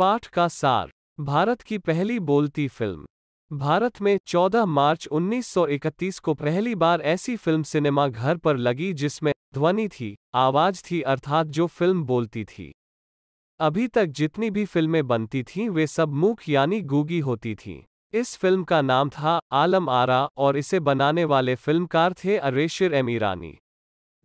पाठ का सार भारत की पहली बोलती फिल्म भारत में 14 मार्च 1931 को पहली बार ऐसी फिल्म सिनेमा घर पर लगी जिसमें ध्वनि थी आवाज थी अर्थात जो फिल्म बोलती थी अभी तक जितनी भी फिल्में बनती थीं वे सब मूक यानी गूगी होती थीं इस फिल्म का नाम था आलम आरा और इसे बनाने वाले फिल्मकार थे अरेशिर एम ईरानी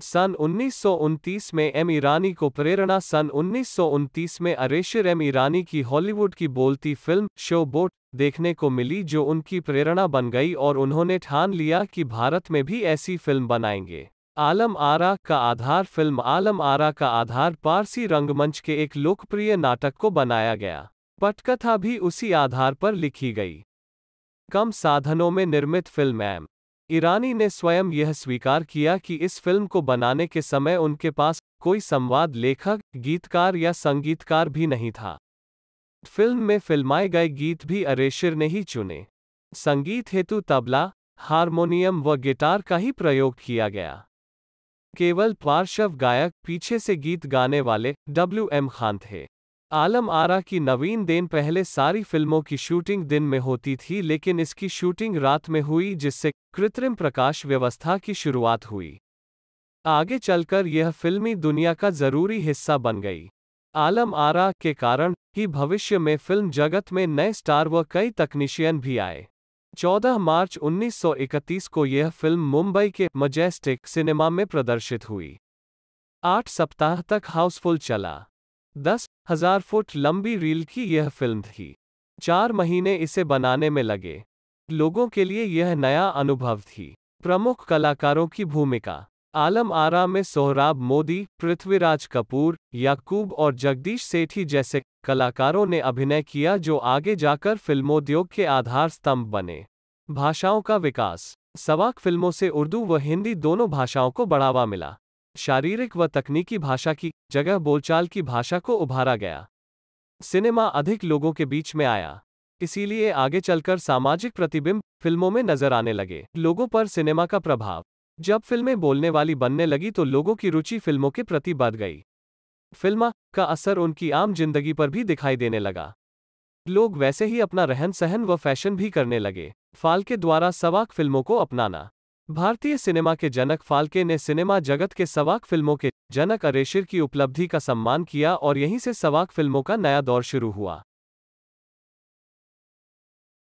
सन उन्नीस में एम ईरानी को प्रेरणा सन उन्नीस में अरेशर एम ईरानी की हॉलीवुड की बोलती फिल्म शो बोट देखने को मिली जो उनकी प्रेरणा बन गई और उन्होंने ठान लिया कि भारत में भी ऐसी फिल्म बनाएंगे आलम आरा का आधार फिल्म आलम आरा का आधार पारसी रंगमंच के एक लोकप्रिय नाटक को बनाया गया पटकथा भी उसी आधार पर लिखी गई कम साधनों में निर्मित फिल्म एम ईरानी ने स्वयं यह स्वीकार किया कि इस फिल्म को बनाने के समय उनके पास कोई संवाद लेखक गीतकार या संगीतकार भी नहीं था फिल्म में फिल्माए गए गीत भी अरेशिर ने ही चुने संगीत हेतु तबला हारमोनियम व गिटार का ही प्रयोग किया गया केवल पार्श्व गायक पीछे से गीत गाने वाले डब्ल्यू एम खान थे आलम आरा की नवीन देन पहले सारी फिल्मों की शूटिंग दिन में होती थी लेकिन इसकी शूटिंग रात में हुई जिससे कृत्रिम प्रकाश व्यवस्था की शुरुआत हुई आगे चलकर यह फिल्मी दुनिया का जरूरी हिस्सा बन गई आलम आरा के कारण ही भविष्य में फिल्म जगत में नए स्टार व कई तकनीशियन भी आए 14 मार्च 1931 को यह फिल्म मुंबई के मजेस्टिक सिनेमा में प्रदर्शित हुई आठ सप्ताह तक हाउसफुल चला दस हजार फुट लंबी रील की यह फिल्म थी चार महीने इसे बनाने में लगे लोगों के लिए यह नया अनुभव थी प्रमुख कलाकारों की भूमिका आलम आरा में सोहराब मोदी पृथ्वीराज कपूर याकूब और जगदीश सेठी जैसे कलाकारों ने अभिनय किया जो आगे जाकर फिल्मोद्योग के आधार स्तंभ बने भाषाओं का विकास सवाक फिल्मों से उर्दू व हिंदी दोनों भाषाओं को बढ़ावा मिला शारीरिक व तकनीकी भाषा की जगह बोलचाल की भाषा को उभारा गया सिनेमा अधिक लोगों के बीच में आया इसीलिए आगे चलकर सामाजिक प्रतिबिंब फिल्मों में नजर आने लगे लोगों पर सिनेमा का प्रभाव जब फिल्में बोलने वाली बनने लगी तो लोगों की रुचि फिल्मों के प्रति बढ़ गई फिल्म का असर उनकी आम जिंदगी पर भी दिखाई देने लगा लोग वैसे ही अपना रहन सहन व फैशन भी करने लगे फाल्के द्वारा सवाक फिल्मों को अपनाना भारतीय सिनेमा के जनक फाल्के ने सिनेमा जगत के सवाक फिल्मों के जनक अरेशिर की उपलब्धि का सम्मान किया और यहीं से सवाक फिल्मों का नया दौर शुरू हुआ